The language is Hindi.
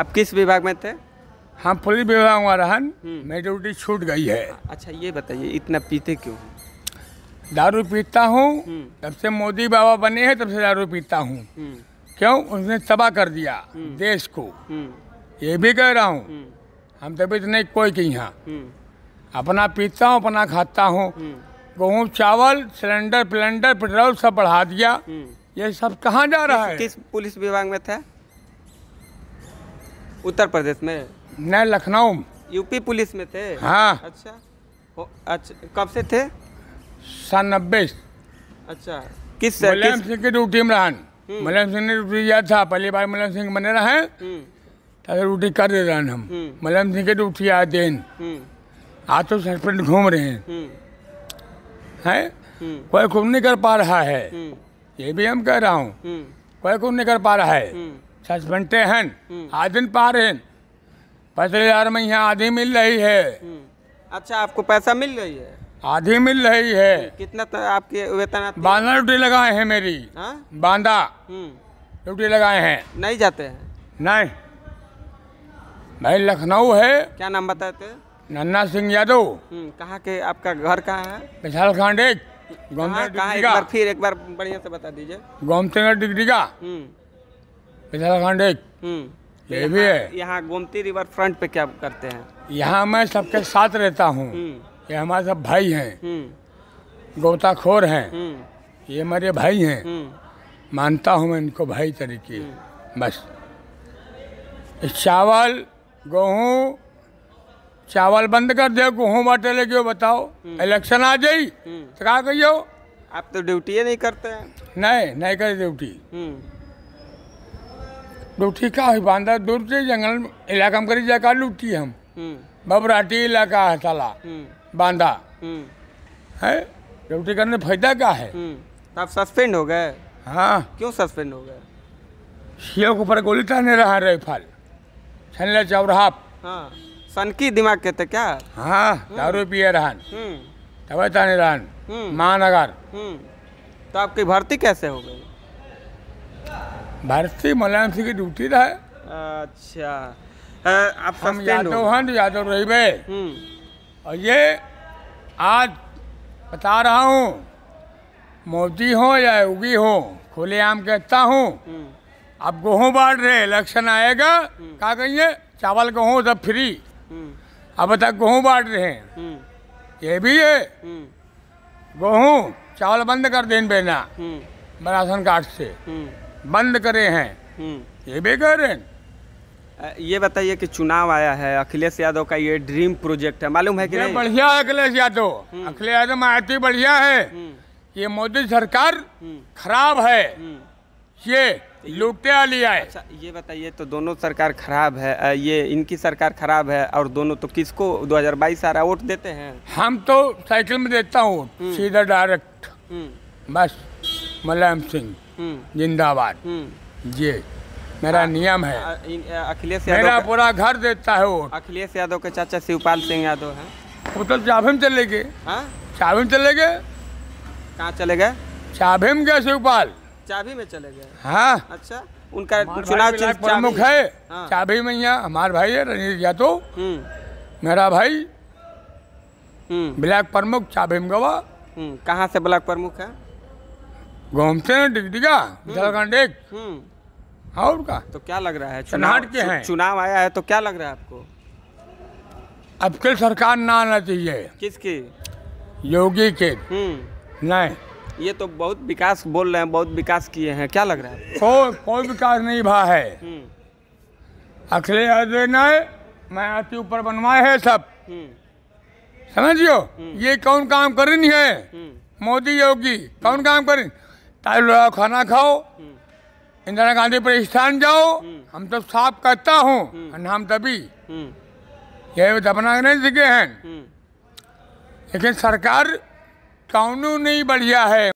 आप किस विभाग में थे हम पुलिस विभाग में रहन मेजोरिटी हम्म। छूट गई है अच्छा ये बताइए इतना पीते क्यों दारू पीता हूँ तब हम्म। से मोदी बाबा बने हैं तब से दारू पीता हूँ हम्म। क्यों उसने तबाह कर दिया देश को ये भी कह रहा हूँ हम तबीयत तो नहीं कोई कहीं यहाँ अपना पीता हूँ अपना खाता हूँ गेहूँ चावल सिलेंडर पिलेंडर पेट्रोल सब बढ़ा दिया ये सब कहाँ जा रहा है किस पुलिस विभाग में था उत्तर प्रदेश में न लखनऊ यूपी पुलिस में थे हाँ अच्छा अच्छा कब से थे सन नब्बे अच्छा किस मुलायम सिंह की ड्यूटी में रहन हम्म। मुलायम सिंह ने ड्यूटी दिया था पहली बार मुलायम सिंह बने रहे हम्म। ड्यूटी कर रहे रहन हम मुलायम हम्म। सिंह की ड्यूटी आज दिन आज तो सस्पेंड घूम रहे हैं है कोई खूब नहीं कर पा रहा है ये भी हम कह रहा हूँ कोई खूब नहीं कर पा रहा है सस्पेंटे हैं आदिन पार हैं पचास हजार में यहाँ आधी मिल रही है हम्म। अच्छा आपको पैसा मिल रही है आधी मिल रही है कितना तो आपके वेतन बांधा ड्यूटी लगाए हैं मेरी हाँ? बांदा ड्यूटी हम्म। लगाए हैं नहीं जाते हैं नहीं भाई लखनऊ है क्या नाम बताते नन्ना सिंह यादव हम्म, कहाँ के आपका घर कहाँ है विशाल खांडे गोमती फिर एक बार बढ़िया से बता दीजिए गोमती डिग्री का पिछला एक हम्म। ये भी है यहाँ गोमती रिवर फ्रंट पे क्या करते हैं यहाँ मैं सबके साथ रहता हूँ हम्म। ये हमारे सब भाई हैं हम्म। गोताखोर हैं ये मेरे भाई हैं मानता हूँ मैं इनको भाई तरीके बस चावल गेहूँ चावल बंद कर दे गेहूँ बाटे लगे बताओ इलेक्शन आ जाए तो कहा कहियो आप तो ड्यूटी नहीं करते हैं नहीं नहीं करे ड्यूटी लूटी का ही बांधा दूर से जंगल इलाका में करी जाकर लूटी हम हम्म। बबराटी इलाका है साला हम्म। बांधा हम्म। है लूटी करने फायदा क्या है आप सस्पेंड हो गए हाँ क्यों सस्पेंड हो गए सीओ के ऊपर गोली ताने रहा राइफल छनला चौराहा हाँ सनकी दिमाग के थे क्या हाँ दारू पिए रहन तब ताने रहन महानगर तो आपकी भर्ती कैसे हो गई भारतीय मुलायम सिंह की ड्यूटी रहे अच्छा आप हम यादव हैं तो यादव रही गए हम्म। और ये आज बता रहा हूँ मोदी हो या योगी हो खुलेआम कहता हूँ हम्म। अब गेहूँ बांट रहे इलेक्शन आएगा हम्म। क्या कहिए चावल गेहूँ सब फ्री अब तक गेहूँ बांट रहे हैं ये भी है गेहूँ चावल बंद कर देना बेना राशन कार्ड से बंद करे हैं हम्म। ये बेकार है ये बताइए कि चुनाव आया है अखिलेश यादव का ये ड्रीम प्रोजेक्ट है मालूम है कि नहीं बढ़िया है अखिलेश यादव हम्म। अखिलेश यादव मायावती बढ़िया है ये हम्म। मोदी सरकार खराब है ये लूटते लिया है अच्छा ये बताइए तो दोनों सरकार खराब है ये इनकी सरकार खराब है और दोनों तो किसको 2022 आ रहा वोट देते हैं हम तो साइकिल में देता हूँ सीधा डायरेक्ट बस मुलायम सिंह हम्म। जिंदाबाद जी हम्म। मेरा नियम है अखिलेश मेरा पूरा घर देता है वो अखिलेश यादव के चाचा शिवपाल सिंह यादव है वो तो चाभे में चले गए हाँ? चाभे में चले गए कहाँ चले गए चाभे में गए शिवपाल चाभी में चले गए हाँ अच्छा उनका चुनाव प्रमुख है हाँ। चाभी में यहाँ हमारे भाई है रणजीत यादव हम्म। मेरा भाई ब्लैक प्रमुख चाभी में गवा कहाँ से ब्लैक प्रमुख है घूमते हैं डिगडिगा हम्म। एक हम्म। हाँ, और का तो क्या लग रहा है चुनाव के हैं चुनाव आया है तो क्या लग रहा है आपको अब की सरकार ना आना चाहिए किसकी योगी के हम्म। नहीं ये तो बहुत विकास बोल रहे हैं बहुत विकास किए हैं क्या लग रहा है कोई कोई विकास नहीं भा है अखिले अजय मैं अति ऊपर बनवाए है सब समझियो ये कौन काम कर नहीं है मोदी योगी कौन काम करें टाइल खाना खाओ इंदिरा गांधी प्रतिष्ठान जाओ हम तो साफ करता हूँ नाम तभी ये दबना नहीं सीखे हैं लेकिन सरकार कानून नहीं बढ़िया है